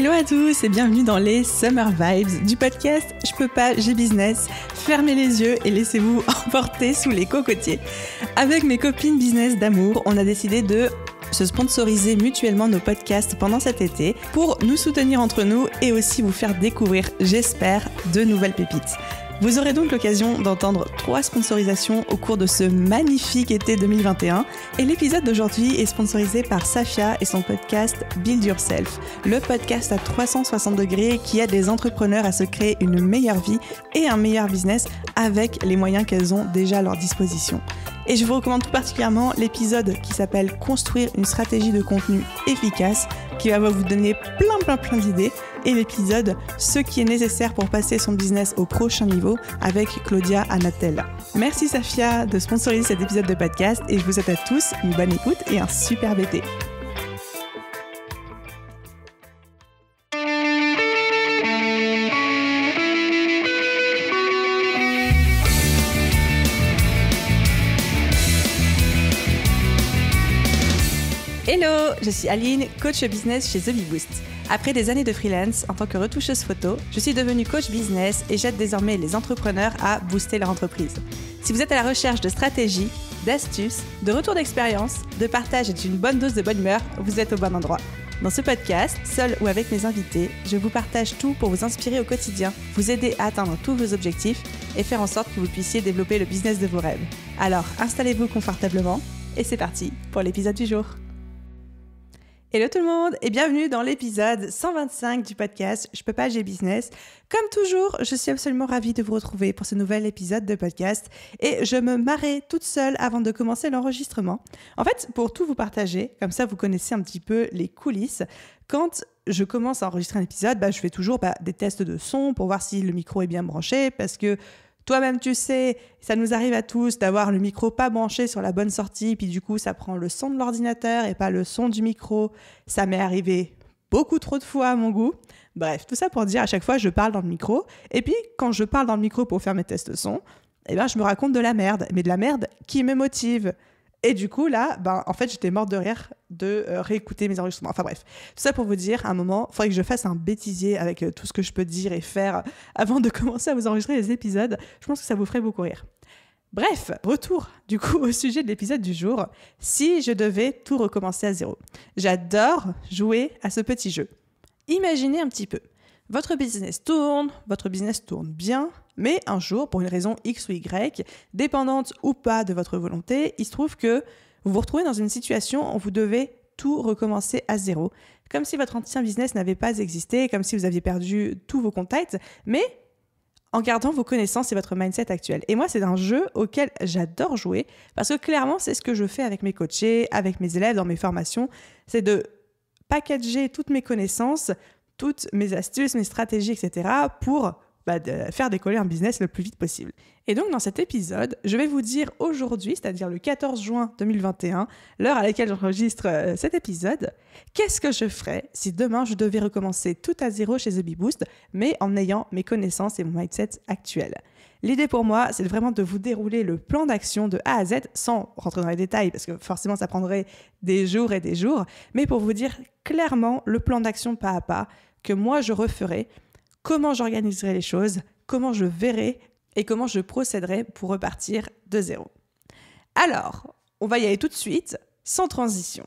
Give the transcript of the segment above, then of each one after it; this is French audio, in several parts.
Hello à tous et bienvenue dans les Summer Vibes du podcast Je peux pas, j'ai business. Fermez les yeux et laissez-vous emporter sous les cocotiers. Avec mes copines business d'amour, on a décidé de se sponsoriser mutuellement nos podcasts pendant cet été pour nous soutenir entre nous et aussi vous faire découvrir, j'espère, de nouvelles pépites. Vous aurez donc l'occasion d'entendre trois sponsorisations au cours de ce magnifique été 2021 et l'épisode d'aujourd'hui est sponsorisé par Safia et son podcast Build Yourself, le podcast à 360 degrés qui aide les entrepreneurs à se créer une meilleure vie et un meilleur business avec les moyens qu'elles ont déjà à leur disposition. Et je vous recommande tout particulièrement l'épisode qui s'appelle Construire une stratégie de contenu efficace qui va vous donner plein plein plein d'idées et l'épisode Ce qui est nécessaire pour passer son business au prochain niveau avec Claudia Anatel. Merci Safia de sponsoriser cet épisode de podcast et je vous souhaite à tous une bonne écoute et un super BT. je suis Aline, coach business chez The Boost. Après des années de freelance en tant que retoucheuse photo, je suis devenue coach business et j'aide désormais les entrepreneurs à booster leur entreprise. Si vous êtes à la recherche de stratégies, d'astuces, de retours d'expérience, de partage et d'une bonne dose de bonne humeur, vous êtes au bon endroit. Dans ce podcast, seul ou avec mes invités, je vous partage tout pour vous inspirer au quotidien, vous aider à atteindre tous vos objectifs et faire en sorte que vous puissiez développer le business de vos rêves. Alors, installez-vous confortablement et c'est parti pour l'épisode du jour. Hello tout le monde et bienvenue dans l'épisode 125 du podcast Je peux pas, j'ai business. Comme toujours, je suis absolument ravie de vous retrouver pour ce nouvel épisode de podcast et je me marrais toute seule avant de commencer l'enregistrement. En fait, pour tout vous partager, comme ça vous connaissez un petit peu les coulisses, quand je commence à enregistrer un épisode, bah, je fais toujours bah, des tests de son pour voir si le micro est bien branché parce que toi-même, tu sais, ça nous arrive à tous d'avoir le micro pas branché sur la bonne sortie, puis du coup, ça prend le son de l'ordinateur et pas le son du micro. Ça m'est arrivé beaucoup trop de fois à mon goût. Bref, tout ça pour dire à chaque fois, je parle dans le micro. Et puis, quand je parle dans le micro pour faire mes tests de son, eh ben, je me raconte de la merde, mais de la merde qui me motive. Et du coup, là, ben, en fait, j'étais morte de rire de euh, réécouter mes enregistrements. Enfin bref, tout ça pour vous dire, à un moment, il faudrait que je fasse un bêtisier avec euh, tout ce que je peux dire et faire euh, avant de commencer à vous enregistrer les épisodes. Je pense que ça vous ferait beaucoup rire. Bref, retour du coup au sujet de l'épisode du jour. Si je devais tout recommencer à zéro, j'adore jouer à ce petit jeu. Imaginez un petit peu. Votre business tourne, votre business tourne bien, mais un jour, pour une raison X ou Y, dépendante ou pas de votre volonté, il se trouve que vous vous retrouvez dans une situation où vous devez tout recommencer à zéro, comme si votre ancien business n'avait pas existé, comme si vous aviez perdu tous vos contacts, mais en gardant vos connaissances et votre mindset actuel. Et moi, c'est un jeu auquel j'adore jouer, parce que clairement, c'est ce que je fais avec mes coachés, avec mes élèves, dans mes formations, c'est de packager toutes mes connaissances, toutes mes astuces, mes stratégies, etc., pour bah, de faire décoller un business le plus vite possible. Et donc dans cet épisode, je vais vous dire aujourd'hui, c'est-à-dire le 14 juin 2021, l'heure à laquelle j'enregistre euh, cet épisode, qu'est-ce que je ferais si demain je devais recommencer tout à zéro chez The mais en ayant mes connaissances et mon mindset actuel. L'idée pour moi, c'est vraiment de vous dérouler le plan d'action de A à Z sans rentrer dans les détails parce que forcément ça prendrait des jours et des jours, mais pour vous dire clairement le plan d'action pas à pas que moi je referais comment j'organiserai les choses, comment je verrai et comment je procéderai pour repartir de zéro. Alors, on va y aller tout de suite, sans transition.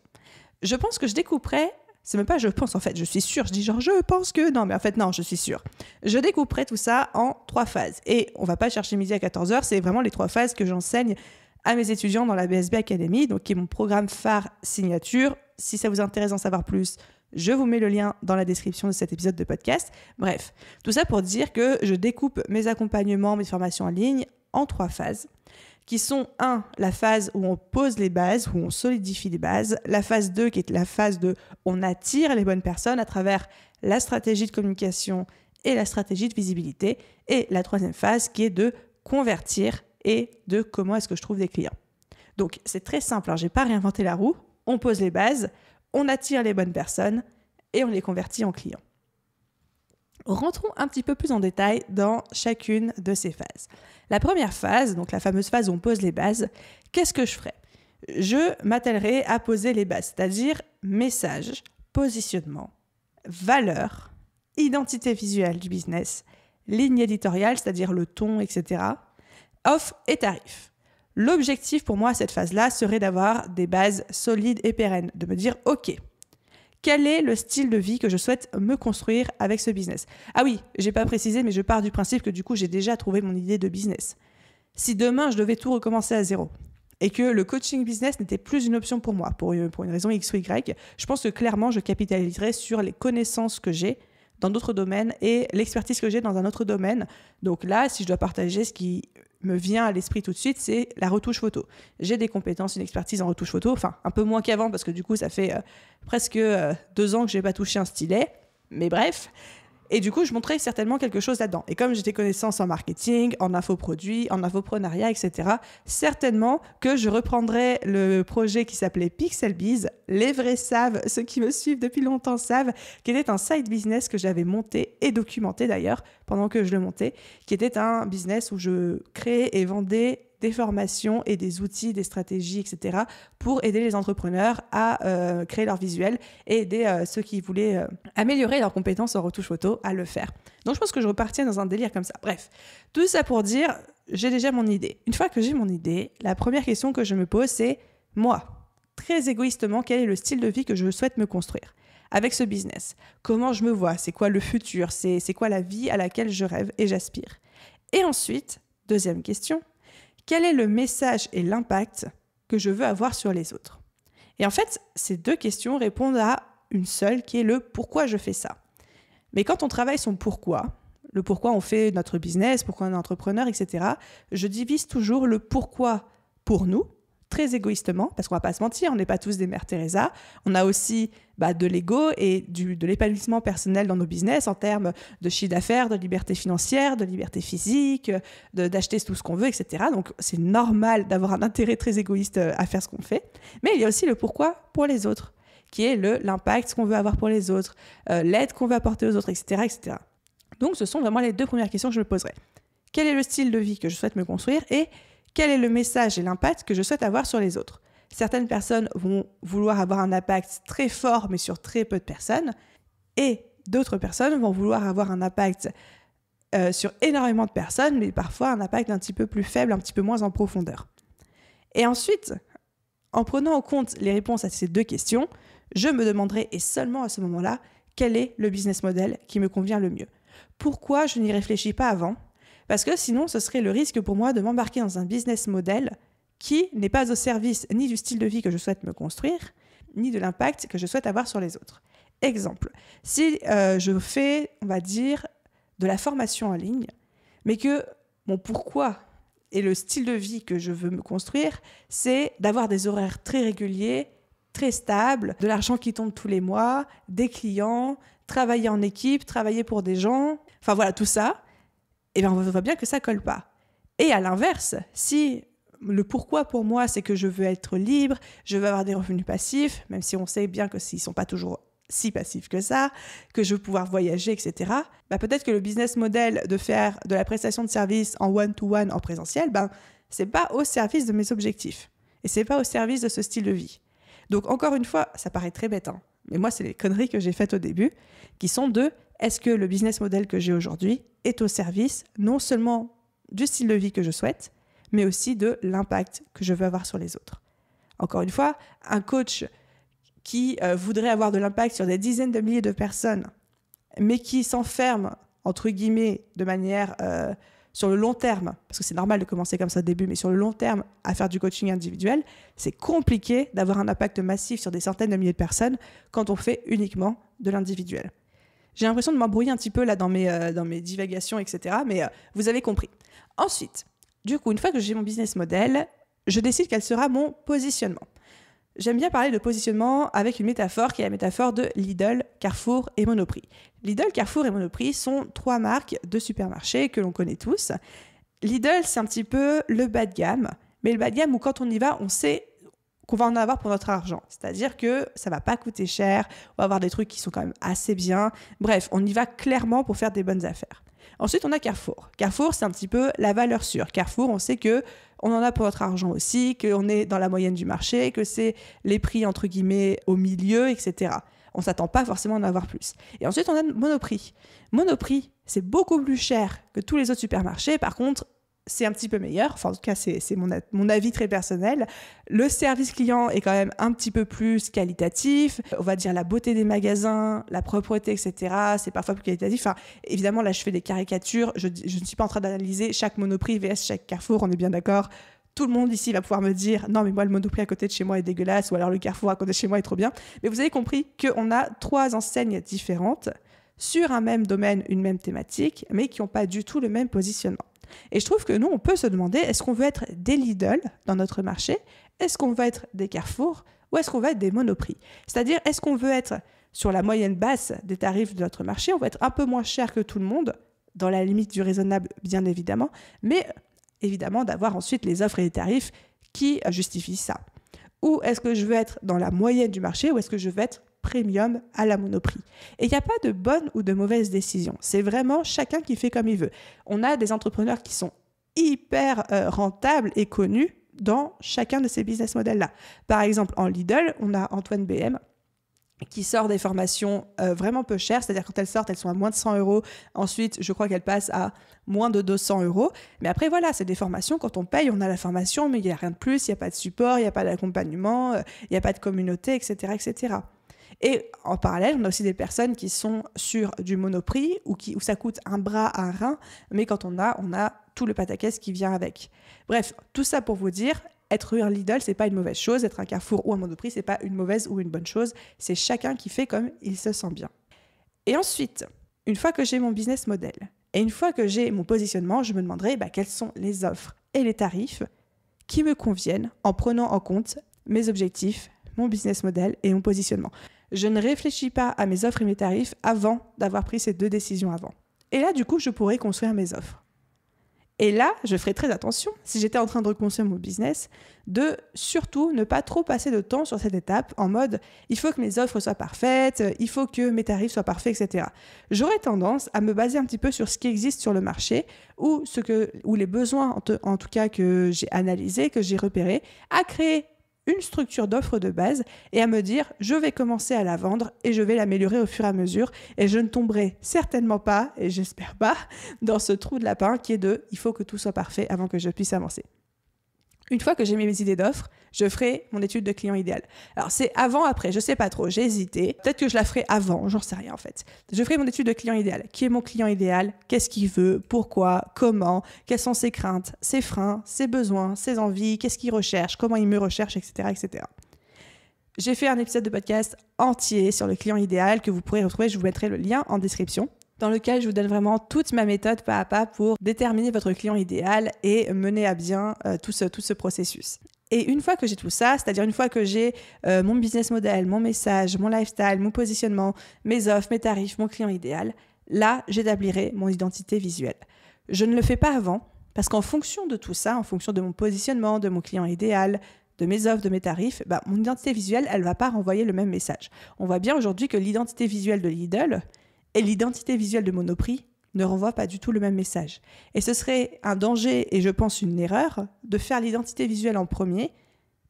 Je pense que je découperai, c'est même pas je pense en fait, je suis sûre, je dis genre je pense que, non mais en fait non, je suis sûre. Je découperai tout ça en trois phases. Et on va pas chercher midi à 14h, c'est vraiment les trois phases que j'enseigne à mes étudiants dans la BSB Academy, donc qui est mon programme phare signature. Si ça vous intéresse d'en savoir plus, je vous mets le lien dans la description de cet épisode de podcast. Bref, tout ça pour dire que je découpe mes accompagnements, mes formations en ligne en trois phases qui sont 1. la phase où on pose les bases, où on solidifie les bases, la phase 2 qui est la phase de on attire les bonnes personnes à travers la stratégie de communication et la stratégie de visibilité, et la troisième phase qui est de convertir et de comment est-ce que je trouve des clients. Donc c'est très simple, hein, je n'ai pas réinventé la roue, on pose les bases, on attire les bonnes personnes et on les convertit en clients. Rentrons un petit peu plus en détail dans chacune de ces phases. La première phase, donc la fameuse phase où on pose les bases, qu'est-ce que je ferai Je m'attellerai à poser les bases, c'est-à-dire message, positionnement, valeur, identité visuelle du business, ligne éditoriale, c'est-à-dire le ton, etc., offre et tarif. L'objectif pour moi à cette phase-là serait d'avoir des bases solides et pérennes, de me dire OK, quel est le style de vie que je souhaite me construire avec ce business Ah oui, j'ai pas précisé, mais je pars du principe que du coup j'ai déjà trouvé mon idée de business. Si demain je devais tout recommencer à zéro et que le coaching business n'était plus une option pour moi, pour une, euh, pour une raison X ou Y, je pense que clairement je capitaliserais sur les connaissances que j'ai dans d'autres domaines et l'expertise que j'ai dans un autre domaine. Donc là, si je dois partager ce qui me vient à l'esprit tout de suite, c'est la retouche photo. J'ai des compétences, une expertise en retouche photo, enfin un peu moins qu'avant parce que du coup ça fait euh, presque euh, deux ans que je n'ai pas touché un stylet, mais bref. Et du coup, je montrais certainement quelque chose là-dedans. Et comme j'étais connaissance en marketing, en infoproduits, en infoprenariat, etc., certainement que je reprendrais le projet qui s'appelait Pixelbiz. Les vrais savent, ceux qui me suivent depuis longtemps savent, qu'il était un side business que j'avais monté et documenté d'ailleurs pendant que je le montais, qui était un business où je créais et vendais des formations et des outils, des stratégies, etc. pour aider les entrepreneurs à euh, créer leur visuel et aider euh, ceux qui voulaient euh, améliorer leurs compétences en retouche photo à le faire. Donc je pense que je repartiens dans un délire comme ça. Bref, tout ça pour dire, j'ai déjà mon idée. Une fois que j'ai mon idée, la première question que je me pose, c'est moi, très égoïstement, quel est le style de vie que je souhaite me construire avec ce business Comment je me vois C'est quoi le futur C'est quoi la vie à laquelle je rêve et j'aspire Et ensuite, deuxième question, quel est le message et l'impact que je veux avoir sur les autres Et en fait, ces deux questions répondent à une seule qui est le pourquoi je fais ça. Mais quand on travaille son pourquoi, le pourquoi on fait notre business, pourquoi on est entrepreneur, etc., je divise toujours le pourquoi pour nous, très égoïstement, parce qu'on va pas se mentir, on n'est pas tous des mères Teresa. On a aussi bah, de l'ego et du, de l'épanouissement personnel dans nos business en termes de chiffre d'affaires, de liberté financière, de liberté physique, d'acheter tout ce qu'on veut, etc. Donc c'est normal d'avoir un intérêt très égoïste euh, à faire ce qu'on fait. Mais il y a aussi le pourquoi pour les autres, qui est le l'impact qu'on veut avoir pour les autres, euh, l'aide qu'on veut apporter aux autres, etc., etc. Donc ce sont vraiment les deux premières questions que je me poserai. Quel est le style de vie que je souhaite me construire et quel est le message et l'impact que je souhaite avoir sur les autres Certaines personnes vont vouloir avoir un impact très fort mais sur très peu de personnes et d'autres personnes vont vouloir avoir un impact euh, sur énormément de personnes mais parfois un impact un petit peu plus faible, un petit peu moins en profondeur. Et ensuite, en prenant en compte les réponses à ces deux questions, je me demanderai et seulement à ce moment-là quel est le business model qui me convient le mieux. Pourquoi je n'y réfléchis pas avant parce que sinon, ce serait le risque pour moi de m'embarquer dans un business model qui n'est pas au service ni du style de vie que je souhaite me construire, ni de l'impact que je souhaite avoir sur les autres. Exemple, si euh, je fais, on va dire, de la formation en ligne, mais que mon pourquoi et le style de vie que je veux me construire, c'est d'avoir des horaires très réguliers, très stables, de l'argent qui tombe tous les mois, des clients, travailler en équipe, travailler pour des gens, enfin voilà tout ça, eh ben, on voit bien que ça colle pas. Et à l'inverse, si le pourquoi pour moi, c'est que je veux être libre, je veux avoir des revenus passifs, même si on sait bien que s'ils sont pas toujours si passifs que ça, que je veux pouvoir voyager, etc. Bah, peut-être que le business model de faire de la prestation de service en one-to-one, en présentiel, ben c'est pas au service de mes objectifs et c'est pas au service de ce style de vie. Donc encore une fois, ça paraît très bête, hein, mais moi c'est les conneries que j'ai faites au début, qui sont de est-ce que le business model que j'ai aujourd'hui est au service non seulement du style de vie que je souhaite, mais aussi de l'impact que je veux avoir sur les autres. Encore une fois, un coach qui euh, voudrait avoir de l'impact sur des dizaines de milliers de personnes, mais qui s'enferme, entre guillemets, de manière euh, sur le long terme, parce que c'est normal de commencer comme ça au début, mais sur le long terme à faire du coaching individuel, c'est compliqué d'avoir un impact massif sur des centaines de milliers de personnes quand on fait uniquement de l'individuel. J'ai l'impression de m'embrouiller un petit peu là dans mes, euh, dans mes divagations, etc. Mais euh, vous avez compris. Ensuite, du coup, une fois que j'ai mon business model, je décide quel sera mon positionnement. J'aime bien parler de positionnement avec une métaphore qui est la métaphore de Lidl, Carrefour et Monoprix. Lidl, Carrefour et Monoprix sont trois marques de supermarchés que l'on connaît tous. Lidl, c'est un petit peu le bas de gamme, mais le bas de gamme où quand on y va, on sait qu'on va en avoir pour notre argent. C'est-à-dire que ça va pas coûter cher, on va avoir des trucs qui sont quand même assez bien. Bref, on y va clairement pour faire des bonnes affaires. Ensuite, on a Carrefour. Carrefour, c'est un petit peu la valeur sûre. Carrefour, on sait que on en a pour notre argent aussi, qu'on est dans la moyenne du marché, que c'est les prix entre guillemets au milieu, etc. On s'attend pas forcément à en avoir plus. Et ensuite, on a Monoprix. Monoprix, c'est beaucoup plus cher que tous les autres supermarchés. Par contre, c'est un petit peu meilleur. Enfin, en tout cas, c'est mon, avis très personnel. Le service client est quand même un petit peu plus qualitatif. On va dire la beauté des magasins, la propreté, etc. C'est parfois plus qualitatif. Enfin, évidemment, là, je fais des caricatures. Je, je ne suis pas en train d'analyser chaque monoprix vs chaque carrefour. On est bien d'accord tout le monde ici va pouvoir me dire non mais moi le monoprix à côté de chez moi est dégueulasse ou alors le carrefour à côté de chez moi est trop bien. Mais vous avez compris qu'on a trois enseignes différentes sur un même domaine, une même thématique, mais qui n'ont pas du tout le même positionnement. Et je trouve que nous, on peut se demander, est-ce qu'on veut être des Lidl dans notre marché Est-ce qu'on veut être des Carrefour Ou est-ce qu'on veut être des Monoprix C'est-à-dire, est-ce qu'on veut être sur la moyenne basse des tarifs de notre marché On veut être un peu moins cher que tout le monde, dans la limite du raisonnable, bien évidemment, mais évidemment d'avoir ensuite les offres et les tarifs qui justifient ça. Ou est-ce que je veux être dans la moyenne du marché ou est-ce que je veux être premium à la monoprix. Et il n'y a pas de bonne ou de mauvaise décision. C'est vraiment chacun qui fait comme il veut. On a des entrepreneurs qui sont hyper euh, rentables et connus dans chacun de ces business models-là. Par exemple, en Lidl, on a Antoine BM qui sort des formations euh, vraiment peu chères, c'est-à-dire quand elles sortent, elles sont à moins de 100 euros. Ensuite, je crois qu'elles passent à moins de 200 euros. Mais après, voilà, c'est des formations. Quand on paye, on a la formation, mais il n'y a rien de plus. Il n'y a pas de support, il n'y a pas d'accompagnement, euh, il n'y a pas de communauté, etc., etc. Et en parallèle, on a aussi des personnes qui sont sur du monoprix ou qui, où ça coûte un bras à un rein, mais quand on a, on a tout le pataquès qui vient avec. Bref, tout ça pour vous dire, être un Lidl, c'est pas une mauvaise chose, être un Carrefour ou un Monoprix, c'est pas une mauvaise ou une bonne chose, c'est chacun qui fait comme il se sent bien. Et ensuite, une fois que j'ai mon business model et une fois que j'ai mon positionnement, je me demanderai bah, quelles sont les offres et les tarifs qui me conviennent en prenant en compte mes objectifs, mon business model et mon positionnement je ne réfléchis pas à mes offres et mes tarifs avant d'avoir pris ces deux décisions avant. Et là, du coup, je pourrais construire mes offres. Et là, je ferai très attention, si j'étais en train de reconstruire mon business, de surtout ne pas trop passer de temps sur cette étape en mode il faut que mes offres soient parfaites, il faut que mes tarifs soient parfaits, etc. J'aurais tendance à me baser un petit peu sur ce qui existe sur le marché ou, les besoins, en, en tout cas, que j'ai analysés, que j'ai repérés, à créer une structure d'offre de base et à me dire je vais commencer à la vendre et je vais l'améliorer au fur et à mesure et je ne tomberai certainement pas, et j'espère pas, dans ce trou de lapin qui est de il faut que tout soit parfait avant que je puisse avancer. Une fois que j'ai mes idées d'offres, je ferai mon étude de client idéal. Alors c'est avant, après, je sais pas trop, j'ai hésité. Peut-être que je la ferai avant, j'en sais rien en fait. Je ferai mon étude de client idéal. Qui est mon client idéal Qu'est-ce qu'il veut Pourquoi Comment Quelles sont ses craintes, ses freins, ses besoins, ses envies Qu'est-ce qu'il recherche Comment il me recherche, etc. etc. J'ai fait un épisode de podcast entier sur le client idéal que vous pourrez retrouver, je vous mettrai le lien en description dans lequel je vous donne vraiment toute ma méthode pas à pas pour déterminer votre client idéal et mener à bien euh, tout, ce, processus. Et une fois que j'ai tout ça, c'est-à-dire une fois que j'ai euh, mon business model, mon message, mon lifestyle, mon positionnement, mes offres, mes tarifs, mon client idéal, là, j'établirai mon identité visuelle. Je ne le fais pas avant, parce qu'en fonction de tout ça, en fonction de mon positionnement, de mon client idéal, de mes offres, de mes tarifs, bah, mon identité visuelle, elle ne va pas renvoyer le même message. On voit bien aujourd'hui que l'identité visuelle de Lidl, et l'identité visuelle de Monoprix ne renvoie pas du tout le même message. Et ce serait un danger et je pense une erreur de faire l'identité visuelle en premier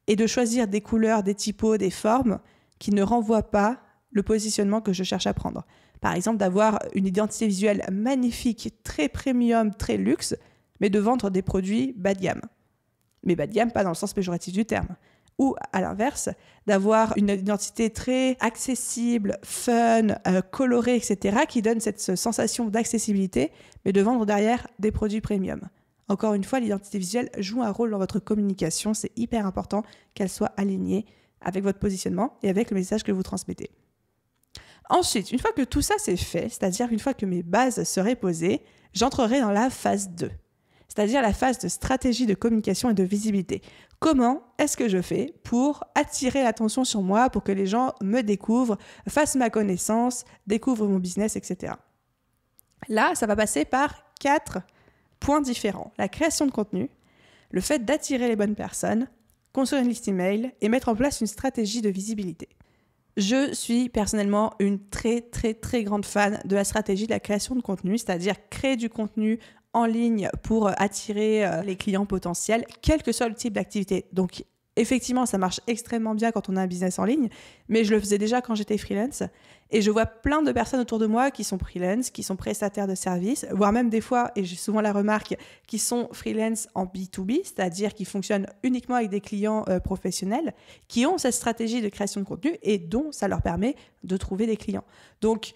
et de choisir des couleurs, des typos, des formes qui ne renvoient pas le positionnement que je cherche à prendre. Par exemple, d'avoir une identité visuelle magnifique, très premium, très luxe, mais de vendre des produits bas de Mais bas de pas dans le sens péjoratif du terme ou à l'inverse, d'avoir une identité très accessible, fun, euh, colorée, etc., qui donne cette sensation d'accessibilité, mais de vendre derrière des produits premium. Encore une fois, l'identité visuelle joue un rôle dans votre communication, c'est hyper important qu'elle soit alignée avec votre positionnement et avec le message que vous transmettez. Ensuite, une fois que tout ça c'est fait, c'est-à-dire une fois que mes bases seraient posées, j'entrerai dans la phase 2 c'est-à-dire la phase de stratégie de communication et de visibilité. Comment est-ce que je fais pour attirer l'attention sur moi, pour que les gens me découvrent, fassent ma connaissance, découvrent mon business, etc. Là, ça va passer par quatre points différents. La création de contenu, le fait d'attirer les bonnes personnes, construire une liste email et mettre en place une stratégie de visibilité. Je suis personnellement une très très très grande fan de la stratégie de la création de contenu, c'est-à-dire créer du contenu en ligne pour euh, attirer euh, les clients potentiels, quel que soit le type d'activité. Donc effectivement, ça marche extrêmement bien quand on a un business en ligne, mais je le faisais déjà quand j'étais freelance. Et je vois plein de personnes autour de moi qui sont freelance, qui sont prestataires de services, voire même des fois, et j'ai souvent la remarque, qui sont freelance en B2B, c'est-à-dire qui fonctionnent uniquement avec des clients euh, professionnels, qui ont cette stratégie de création de contenu et dont ça leur permet de trouver des clients. Donc,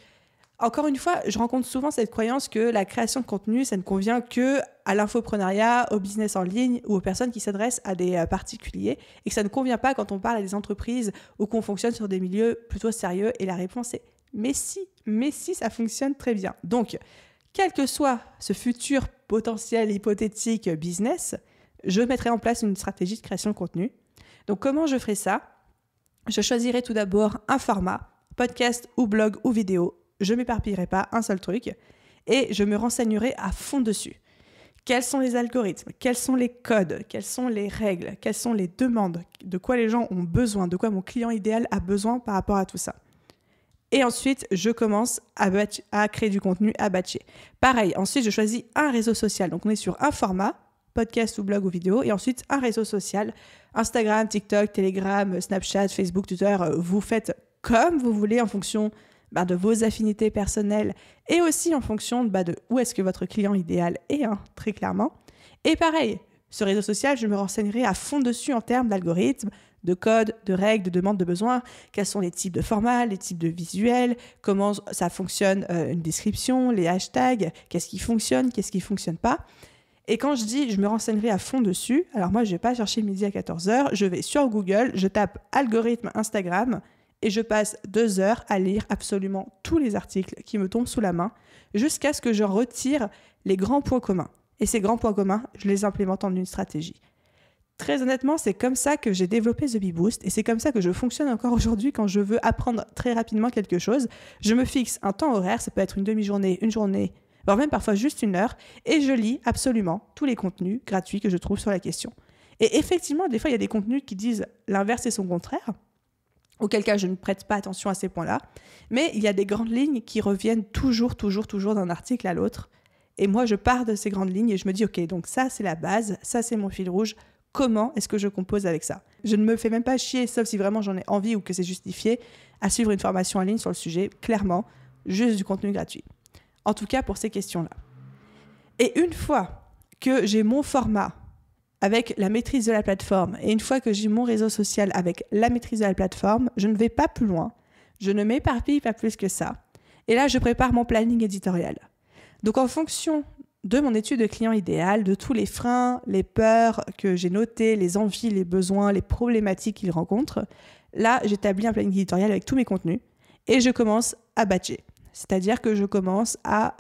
encore une fois, je rencontre souvent cette croyance que la création de contenu, ça ne convient que à l'infoprenariat, au business en ligne ou aux personnes qui s'adressent à des euh, particuliers et que ça ne convient pas quand on parle à des entreprises ou qu'on fonctionne sur des milieux plutôt sérieux. Et la réponse est mais si, mais si, ça fonctionne très bien. Donc, quel que soit ce futur potentiel hypothétique business, je mettrai en place une stratégie de création de contenu. Donc, comment je ferai ça Je choisirai tout d'abord un format, podcast ou blog ou vidéo je m'éparpillerai pas un seul truc et je me renseignerai à fond dessus. Quels sont les algorithmes Quels sont les codes Quelles sont les règles Quelles sont les demandes De quoi les gens ont besoin De quoi mon client idéal a besoin par rapport à tout ça et ensuite, je commence à, à créer du contenu à batcher. Pareil, ensuite, je choisis un réseau social. Donc, on est sur un format, podcast ou blog ou vidéo, et ensuite un réseau social, Instagram, TikTok, Telegram, Snapchat, Facebook, Twitter, euh, vous faites comme vous voulez en fonction bah, de vos affinités personnelles et aussi en fonction bah, de où est-ce que votre client idéal est, hein, très clairement. Et pareil, ce réseau social, je me renseignerai à fond dessus en termes d'algorithmes, de codes, de règles, de demandes, de besoins, quels sont les types de formats, les types de visuels, comment ça fonctionne euh, une description, les hashtags, qu'est-ce qui fonctionne, qu'est-ce qui fonctionne pas. Et quand je dis je me renseignerai à fond dessus, alors moi je vais pas chercher midi à 14h, je vais sur Google, je tape algorithme Instagram et je passe deux heures à lire absolument tous les articles qui me tombent sous la main jusqu'à ce que je retire les grands points communs. Et ces grands points communs, je les implémente en une stratégie. Très honnêtement, c'est comme ça que j'ai développé The Bee Boost et c'est comme ça que je fonctionne encore aujourd'hui quand je veux apprendre très rapidement quelque chose. Je me fixe un temps horaire, ça peut être une demi-journée, une journée, voire même parfois juste une heure, et je lis absolument tous les contenus gratuits que je trouve sur la question. Et effectivement, des fois, il y a des contenus qui disent l'inverse et son contraire, auquel cas je ne prête pas attention à ces points-là. Mais il y a des grandes lignes qui reviennent toujours, toujours, toujours d'un article à l'autre. Et moi, je pars de ces grandes lignes et je me dis, OK, donc ça, c'est la base, ça, c'est mon fil rouge. Comment est-ce que je compose avec ça Je ne me fais même pas chier, sauf si vraiment j'en ai envie ou que c'est justifié, à suivre une formation en ligne sur le sujet, clairement, juste du contenu gratuit. En tout cas, pour ces questions-là. Et une fois que j'ai mon format, avec la maîtrise de la plateforme. Et une fois que j'ai mon réseau social avec la maîtrise de la plateforme, je ne vais pas plus loin. Je ne m'éparpille pas plus que ça. Et là, je prépare mon planning éditorial. Donc en fonction de mon étude de client idéal, de tous les freins, les peurs que j'ai notées, les envies, les besoins, les problématiques qu'il rencontre, là, j'établis un planning éditorial avec tous mes contenus et je commence à badger. C'est-à-dire que je commence à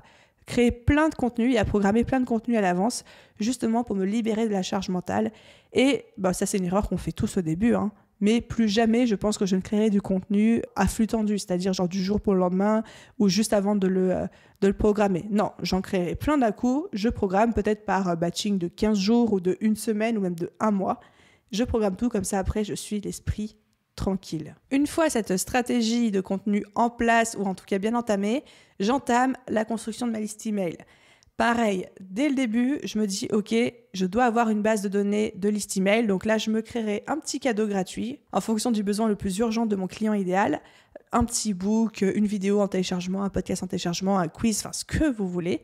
créer plein de contenu et à programmer plein de contenu à l'avance, justement pour me libérer de la charge mentale. Et bah, ça, c'est une erreur qu'on fait tous au début. Hein. Mais plus jamais, je pense que je ne créerai du contenu à flux tendu, c'est-à-dire genre du jour pour le lendemain ou juste avant de le, euh, le programmer. Non, j'en créerai plein d'un coup. Je programme peut-être par euh, batching de 15 jours ou de une semaine ou même de un mois. Je programme tout comme ça. Après, je suis l'esprit tranquille. Une fois cette stratégie de contenu en place ou en tout cas bien entamée, j'entame la construction de ma liste email. Pareil, dès le début, je me dis OK, je dois avoir une base de données de liste email. Donc là, je me créerai un petit cadeau gratuit en fonction du besoin le plus urgent de mon client idéal, un petit book, une vidéo en téléchargement, un podcast en téléchargement, un quiz, enfin ce que vous voulez.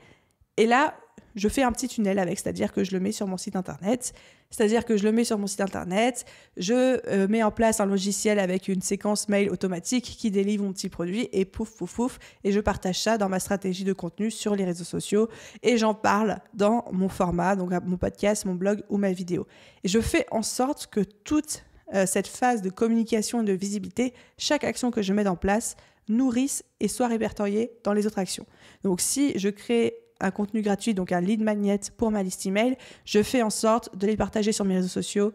Et là, je fais un petit tunnel avec, c'est-à-dire que je le mets sur mon site internet, c'est-à-dire que je le mets sur mon site internet, je euh, mets en place un logiciel avec une séquence mail automatique qui délivre mon petit produit et pouf, pouf, pouf, et je partage ça dans ma stratégie de contenu sur les réseaux sociaux et j'en parle dans mon format, donc mon podcast, mon blog ou ma vidéo. Et je fais en sorte que toute euh, cette phase de communication et de visibilité, chaque action que je mets en place, nourrisse et soit répertoriée dans les autres actions. Donc si je crée un contenu gratuit, donc un lead magnet pour ma liste email, je fais en sorte de les partager sur mes réseaux sociaux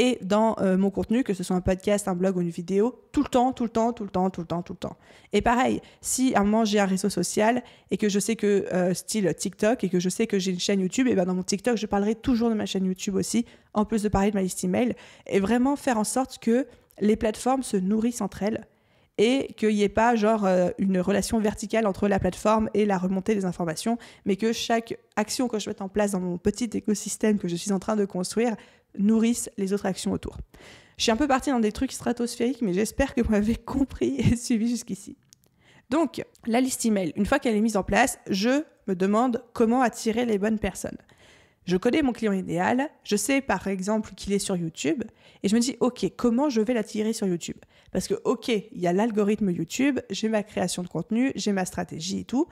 et dans euh, mon contenu, que ce soit un podcast, un blog ou une vidéo, tout le temps, tout le temps, tout le temps, tout le temps, tout le temps. Et pareil, si à un moment j'ai un réseau social et que je sais que, euh, style TikTok, et que je sais que j'ai une chaîne YouTube, et bien dans mon TikTok, je parlerai toujours de ma chaîne YouTube aussi, en plus de parler de ma liste email, et vraiment faire en sorte que les plateformes se nourrissent entre elles et qu'il n'y ait pas genre euh, une relation verticale entre la plateforme et la remontée des informations, mais que chaque action que je mette en place dans mon petit écosystème que je suis en train de construire nourrisse les autres actions autour. Je suis un peu partie dans des trucs stratosphériques, mais j'espère que vous m'avez compris et suivi jusqu'ici. Donc, la liste email, une fois qu'elle est mise en place, je me demande comment attirer les bonnes personnes. Je connais mon client idéal, je sais par exemple qu'il est sur YouTube, et je me dis, ok, comment je vais l'attirer sur YouTube parce que, ok, il y a l'algorithme YouTube, j'ai ma création de contenu, j'ai ma stratégie et tout.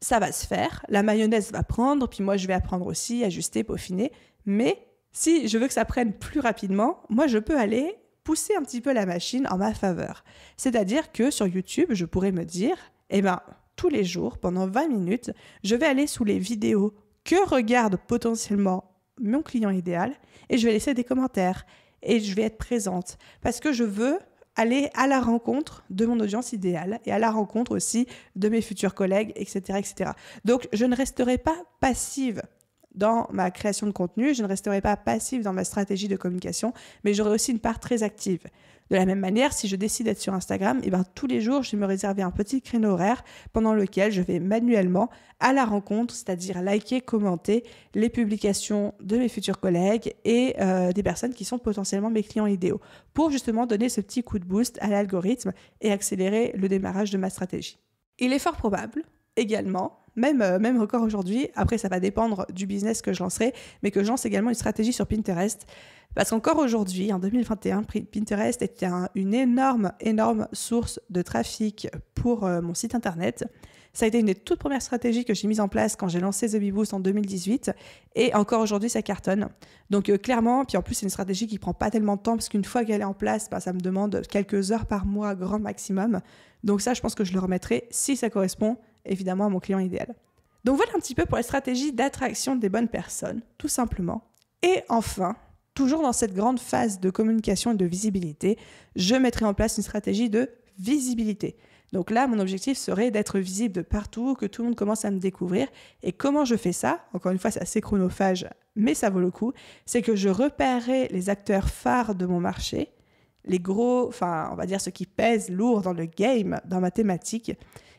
Ça va se faire, la mayonnaise va prendre, puis moi je vais apprendre aussi, ajuster, peaufiner. Mais si je veux que ça prenne plus rapidement, moi je peux aller pousser un petit peu la machine en ma faveur. C'est-à-dire que sur YouTube, je pourrais me dire, eh ben, tous les jours, pendant 20 minutes, je vais aller sous les vidéos que regarde potentiellement mon client idéal et je vais laisser des commentaires et je vais être présente parce que je veux aller à la rencontre de mon audience idéale et à la rencontre aussi de mes futurs collègues, etc. etc. Donc, je ne resterai pas passive dans ma création de contenu, je ne resterai pas passive dans ma stratégie de communication, mais j'aurai aussi une part très active. De la même manière, si je décide d'être sur Instagram, et eh bien tous les jours, je vais me réserver un petit créneau horaire pendant lequel je vais manuellement à la rencontre, c'est-à-dire liker, commenter les publications de mes futurs collègues et euh, des personnes qui sont potentiellement mes clients idéaux, pour justement donner ce petit coup de boost à l'algorithme et accélérer le démarrage de ma stratégie. Il est fort probable également, même, euh, même record aujourd'hui, après ça va dépendre du business que je lancerai, mais que je lance également une stratégie sur Pinterest. Parce qu'encore aujourd'hui, en 2021, Pinterest était une énorme, énorme source de trafic pour euh, mon site internet. Ça a été une des toutes premières stratégies que j'ai mise en place quand j'ai lancé The Beboost en 2018. Et encore aujourd'hui, ça cartonne. Donc euh, clairement, puis en plus, c'est une stratégie qui prend pas tellement de temps parce qu'une fois qu'elle est en place, bah, ça me demande quelques heures par mois, grand maximum. Donc ça, je pense que je le remettrai si ça correspond évidemment à mon client idéal. Donc voilà un petit peu pour les stratégies d'attraction des bonnes personnes, tout simplement. Et enfin, toujours dans cette grande phase de communication et de visibilité, je mettrai en place une stratégie de visibilité. Donc là, mon objectif serait d'être visible de partout, que tout le monde commence à me découvrir. Et comment je fais ça Encore une fois, c'est assez chronophage, mais ça vaut le coup. C'est que je repérerai les acteurs phares de mon marché, les gros, enfin, on va dire ceux qui pèsent lourd dans le game, dans ma thématique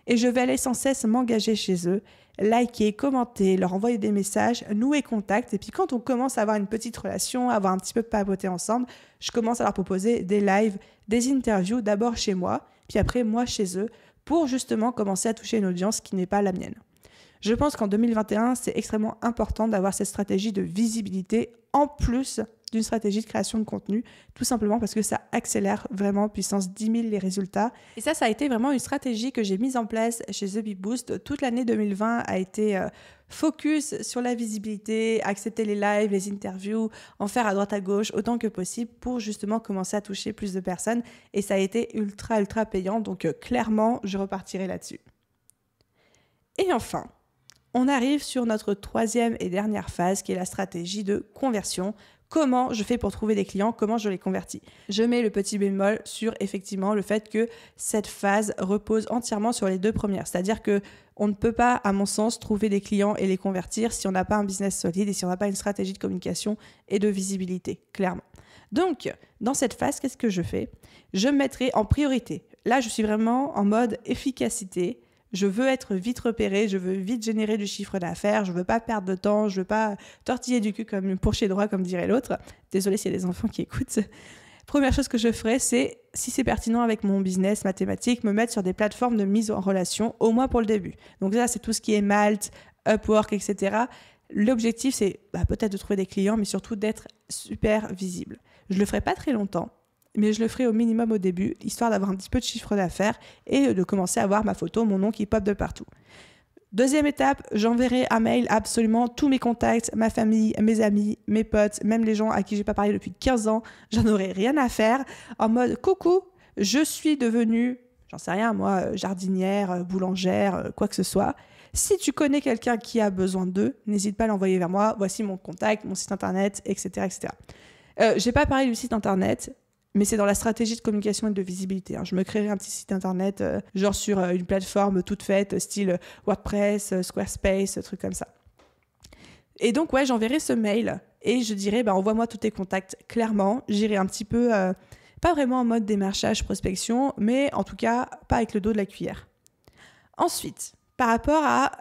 et je vais aller sans cesse m'engager chez eux, liker, commenter, leur envoyer des messages, nouer contact. Et puis quand on commence à avoir une petite relation, avoir un petit peu papoté ensemble, je commence à leur proposer des lives, des interviews, d'abord chez moi, puis après moi chez eux, pour justement commencer à toucher une audience qui n'est pas la mienne. Je pense qu'en 2021, c'est extrêmement important d'avoir cette stratégie de visibilité en plus d'une stratégie de création de contenu, tout simplement parce que ça accélère vraiment puissance 10 000 les résultats. Et ça, ça a été vraiment une stratégie que j'ai mise en place chez The Big Boost. Toute l'année 2020 a été... Euh, focus sur la visibilité, accepter les lives, les interviews, en faire à droite à gauche autant que possible pour justement commencer à toucher plus de personnes. Et ça a été ultra, ultra payant. Donc euh, clairement, je repartirai là-dessus. Et enfin, on arrive sur notre troisième et dernière phase qui est la stratégie de conversion comment je fais pour trouver des clients, comment je les convertis. Je mets le petit bémol sur effectivement le fait que cette phase repose entièrement sur les deux premières, c'est-à-dire que on ne peut pas, à mon sens, trouver des clients et les convertir si on n'a pas un business solide et si on n'a pas une stratégie de communication et de visibilité, clairement. Donc, dans cette phase, qu'est-ce que je fais Je mettrai en priorité. Là, je suis vraiment en mode efficacité je veux être vite repéré, je veux vite générer du chiffre d'affaires, je veux pas perdre de temps, je veux pas tortiller du cul comme pour chez droit, comme dirait l'autre. Désolé s'il y a des enfants qui écoutent. Première chose que je ferai, c'est, si c'est pertinent avec mon business mathématique, me mettre sur des plateformes de mise en relation, au moins pour le début. Donc ça, c'est tout ce qui est Malt, Upwork, etc. L'objectif, c'est bah, peut-être de trouver des clients, mais surtout d'être super visible. Je ne le ferai pas très longtemps mais je le ferai au minimum au début, histoire d'avoir un petit peu de chiffre d'affaires et de commencer à voir ma photo, mon nom qui pop de partout. Deuxième étape, j'enverrai un mail à absolument tous mes contacts, ma famille, mes amis, mes potes, même les gens à qui j'ai pas parlé depuis 15 ans, j'en aurai rien à faire, en mode coucou, je suis devenue, j'en sais rien moi, jardinière, boulangère, quoi que ce soit. Si tu connais quelqu'un qui a besoin d'eux, n'hésite pas à l'envoyer vers moi, voici mon contact, mon site internet, etc. etc. Euh, j'ai pas parlé du site internet, mais c'est dans la stratégie de communication et de visibilité. Hein. Je me créerai un petit site internet, euh, genre sur euh, une plateforme toute faite, euh, style WordPress, Squarespace, truc comme ça. Et donc, ouais, j'enverrai ce mail et je dirai, bah, envoie-moi tous tes contacts clairement. J'irai un petit peu, pas vraiment en mode démarchage, prospection, mais en tout cas, pas avec le dos de la cuillère. Ensuite, par rapport à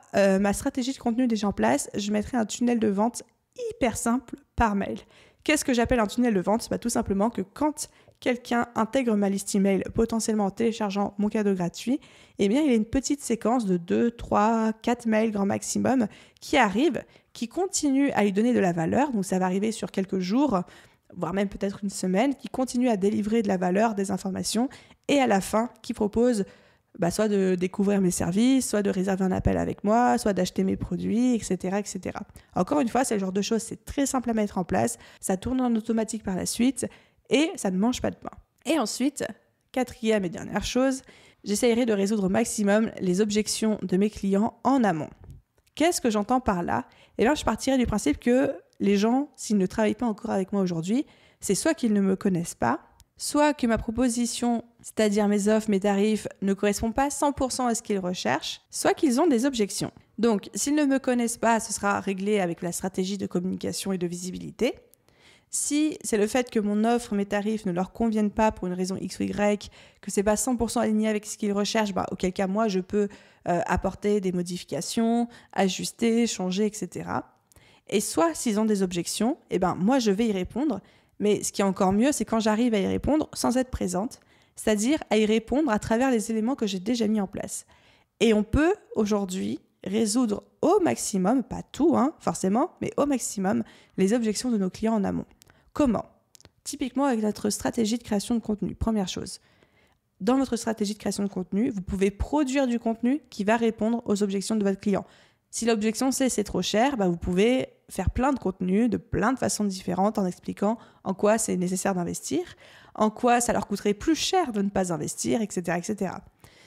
ma stratégie de contenu déjà en place, je mettrai un tunnel de vente hyper simple par mail. Qu'est-ce que j'appelle un tunnel de vente Tout simplement que quand quelqu'un intègre ma liste email potentiellement en téléchargeant mon cadeau gratuit, eh bien il y a une petite séquence de 2, 3, 4 mails grand maximum qui arrive, qui continue à lui donner de la valeur, donc ça va arriver sur quelques jours, voire même peut-être une semaine, qui continue à délivrer de la valeur, des informations, et à la fin qui propose bah, soit de découvrir mes services, soit de réserver un appel avec moi, soit d'acheter mes produits, etc., etc. Encore une fois, c'est le genre de choses, c'est très simple à mettre en place, ça tourne en automatique par la suite et ça ne mange pas de pain. Et ensuite, quatrième et dernière chose, j'essayerai de résoudre au maximum les objections de mes clients en amont. Qu'est-ce que j'entends par là Eh bien, je partirai du principe que les gens, s'ils ne travaillent pas encore avec moi aujourd'hui, c'est soit qu'ils ne me connaissent pas, soit que ma proposition, c'est-à-dire mes offres, mes tarifs, ne correspond pas 100% à ce qu'ils recherchent, soit qu'ils ont des objections. Donc, s'ils ne me connaissent pas, ce sera réglé avec la stratégie de communication et de visibilité. Si c'est le fait que mon offre, mes tarifs ne leur conviennent pas pour une raison X ou Y, que c'est pas 100% aligné avec ce qu'ils recherchent, bah, auquel cas moi je peux euh, apporter des modifications, ajuster, changer, etc. Et soit s'ils ont des objections, eh ben moi je vais y répondre mais ce qui est encore mieux, c'est quand j'arrive à y répondre sans être présente, c'est-à-dire à y répondre à travers les éléments que j'ai déjà mis en place. Et on peut aujourd'hui résoudre au maximum, pas tout hein, forcément, mais au maximum les objections de nos clients en amont. Comment Typiquement avec notre stratégie de création de contenu, première chose. Dans votre stratégie de création de contenu, vous pouvez produire du contenu qui va répondre aux objections de votre client. Si l'objection c'est c'est trop cher, bah, vous pouvez faire plein de contenus de plein de façons différentes en expliquant en quoi c'est nécessaire d'investir, en quoi ça leur coûterait plus cher de ne pas investir, etc. etc.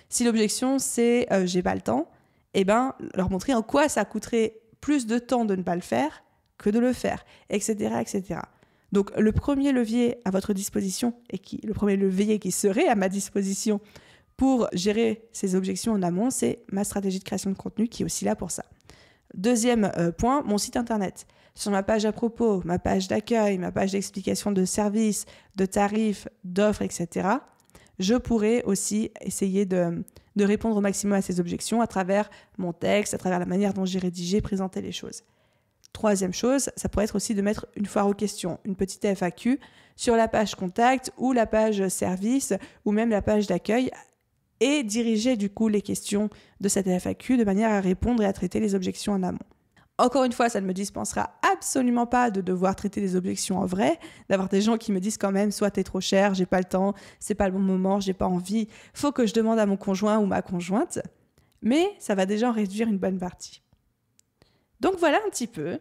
Si l'objection c'est je euh, j'ai pas le temps, eh ben, leur montrer en quoi ça coûterait plus de temps de ne pas le faire que de le faire, etc. etc. Donc le premier levier à votre disposition et qui le premier levier qui serait à ma disposition pour gérer ces objections en amont, c'est ma stratégie de création de contenu qui est aussi là pour ça. Deuxième euh, point, mon site internet. Sur ma page à propos, ma page d'accueil, ma page d'explication de services, de tarifs, d'offres, etc., je pourrais aussi essayer de, de répondre au maximum à ces objections à travers mon texte, à travers la manière dont j'ai rédigé, présenté les choses. Troisième chose, ça pourrait être aussi de mettre une foire aux questions, une petite FAQ sur la page contact ou la page service ou même la page d'accueil et diriger du coup les questions de cette FAQ de manière à répondre et à traiter les objections en amont. Encore une fois, ça ne me dispensera absolument pas de devoir traiter les objections en vrai, d'avoir des gens qui me disent quand même soit t'es trop cher, j'ai pas le temps, c'est pas le bon moment, j'ai pas envie, faut que je demande à mon conjoint ou ma conjointe. Mais ça va déjà en réduire une bonne partie. Donc voilà un petit peu,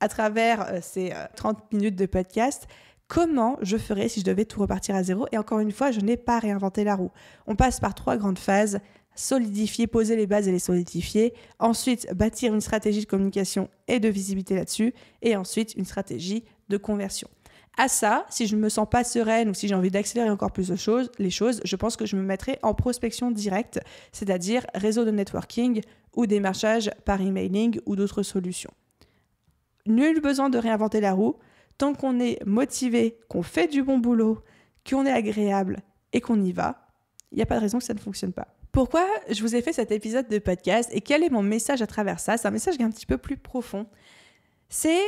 à travers euh, ces 30 euh, minutes de podcast, comment je ferais si je devais tout repartir à zéro. Et encore une fois, je n'ai pas réinventé la roue. On passe par trois grandes phases solidifier, poser les bases et les solidifier. Ensuite, bâtir une stratégie de communication et de visibilité là-dessus. Et ensuite, une stratégie de conversion. À ça, si je ne me sens pas sereine ou si j'ai envie d'accélérer encore plus les choses, je pense que je me mettrai en prospection directe, c'est-à-dire réseau de networking ou démarchage par emailing ou d'autres solutions. Nul besoin de réinventer la roue, Tant qu'on est motivé, qu'on fait du bon boulot, qu'on est agréable et qu'on y va, il n'y a pas de raison que ça ne fonctionne pas. Pourquoi je vous ai fait cet épisode de podcast et quel est mon message à travers ça C'est un message qui est un petit peu plus profond. C'est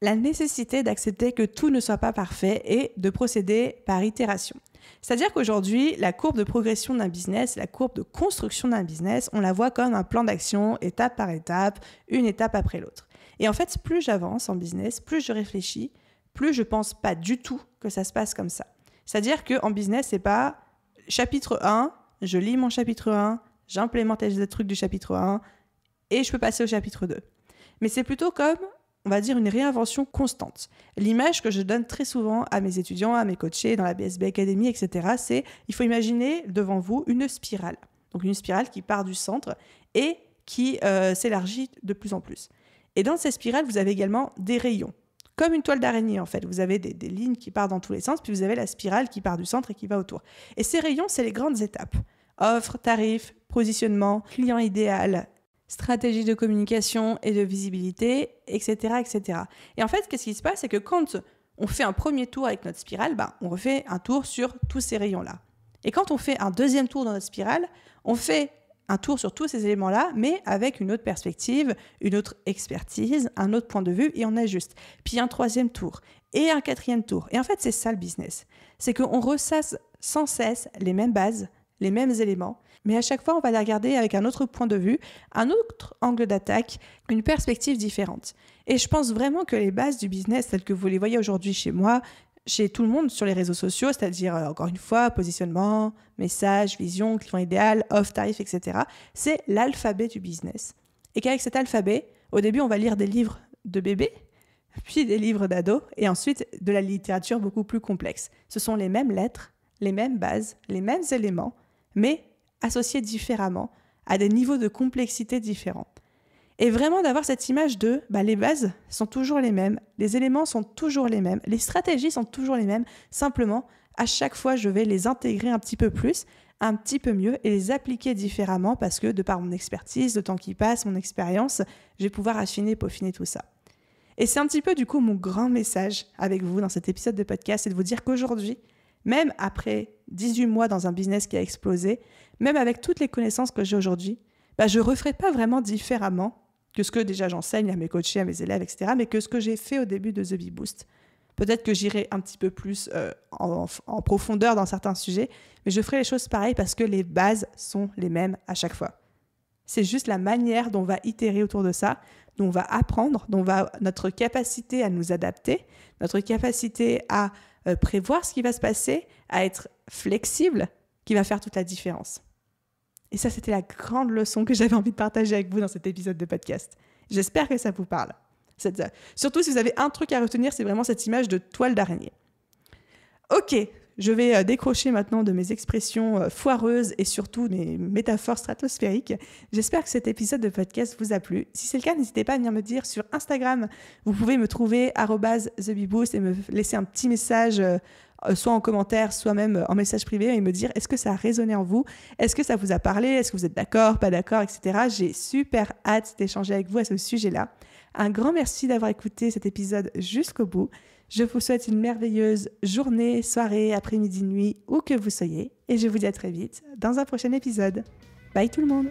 la nécessité d'accepter que tout ne soit pas parfait et de procéder par itération. C'est-à-dire qu'aujourd'hui, la courbe de progression d'un business, la courbe de construction d'un business, on la voit comme un plan d'action, étape par étape, une étape après l'autre. Et en fait, plus j'avance en business, plus je réfléchis, plus je pense pas du tout que ça se passe comme ça. C'est-à-dire qu'en business, c'est pas chapitre 1, je lis mon chapitre 1, j'implémente les trucs du chapitre 1 et je peux passer au chapitre 2. Mais c'est plutôt comme, on va dire, une réinvention constante. L'image que je donne très souvent à mes étudiants, à mes coachés dans la BSB Academy, etc., c'est il faut imaginer devant vous une spirale. Donc une spirale qui part du centre et qui euh, s'élargit de plus en plus. Et dans cette spirale vous avez également des rayons comme une toile d'araignée en fait. Vous avez des, lignes qui partent dans tous les sens, puis vous avez la spirale qui part du centre et qui va autour. Et ces rayons, c'est les grandes étapes. Offre, tarif, positionnement, client idéal, stratégie de communication et de visibilité, etc. etc. Et en fait, qu'est-ce qui se passe C'est que quand on fait un premier tour avec notre spirale, bah, on refait un tour sur tous ces rayons-là. Et quand on fait un deuxième tour dans notre spirale, on fait un tour sur tous ces éléments-là, mais avec une autre perspective, une autre expertise, un autre point de vue, et on ajuste. Puis un troisième tour, et un quatrième tour. Et en fait, c'est ça le business. C'est qu'on ressasse sans cesse les mêmes bases, les mêmes éléments, mais à chaque fois, on va les regarder avec un autre point de vue, un autre angle d'attaque, une perspective différente. Et je pense vraiment que les bases du business, telles que vous les voyez aujourd'hui chez moi, chez tout le monde sur les réseaux sociaux, c'est-à-dire, euh, encore une fois, positionnement, message, vision, client idéal, off tarif, etc. C'est l'alphabet du business. Et qu'avec cet alphabet, au début, on va lire des livres de bébés, puis des livres d'ados, et ensuite de la littérature beaucoup plus complexe. Ce sont les mêmes lettres, les mêmes bases, les mêmes éléments, mais associés différemment, à des niveaux de complexité différents. Et vraiment d'avoir cette image de bah, les bases sont toujours les mêmes, les éléments sont toujours les mêmes, les stratégies sont toujours les mêmes, simplement à chaque fois je vais les intégrer un petit peu plus, un petit peu mieux et les appliquer différemment parce que de par mon expertise, le temps qui passe, mon expérience, je vais pouvoir affiner, peaufiner tout ça. Et c'est un petit peu du coup mon grand message avec vous dans cet épisode de podcast, c'est de vous dire qu'aujourd'hui, même après 18 mois dans un business qui a explosé, même avec toutes les connaissances que j'ai aujourd'hui, bah, je ne referai pas vraiment différemment que ce que déjà j'enseigne à mes coachés, à mes élèves, etc., mais que ce que j'ai fait au début de The Bee Boost. Peut-être que j'irai un petit peu plus euh, en, profondeur dans certains sujets, mais je ferai les choses pareilles parce que les bases sont les mêmes à chaque fois. C'est juste la manière dont on va itérer autour de ça, dont on va apprendre, dont va notre capacité à nous adapter, notre capacité à euh, prévoir ce qui va se passer, à être flexible, qui va faire toute la différence. Et ça, c'était la grande leçon que j'avais envie de partager avec vous dans cet épisode de podcast. J'espère que ça vous parle. Euh, surtout si vous avez un truc à retenir, c'est vraiment cette image de toile d'araignée. Ok, je vais euh, décrocher maintenant de mes expressions euh, foireuses et surtout des métaphores stratosphériques. J'espère que cet épisode de podcast vous a plu. Si c'est le cas, n'hésitez pas à venir me dire sur Instagram. Vous pouvez me trouver @thebiboost et me laisser un petit message euh, soit en commentaire, soit même euh, en message privé, et me dire est-ce que ça a résonné en vous Est-ce que ça vous a parlé Est-ce que vous êtes d'accord, pas d'accord, etc. J'ai super hâte d'échanger avec vous à ce sujet-là. Un grand merci d'avoir écouté cet épisode jusqu'au bout. Je vous souhaite une merveilleuse journée, soirée, après-midi, nuit, où que vous soyez, et je vous dis à très vite dans un prochain épisode. Bye tout le monde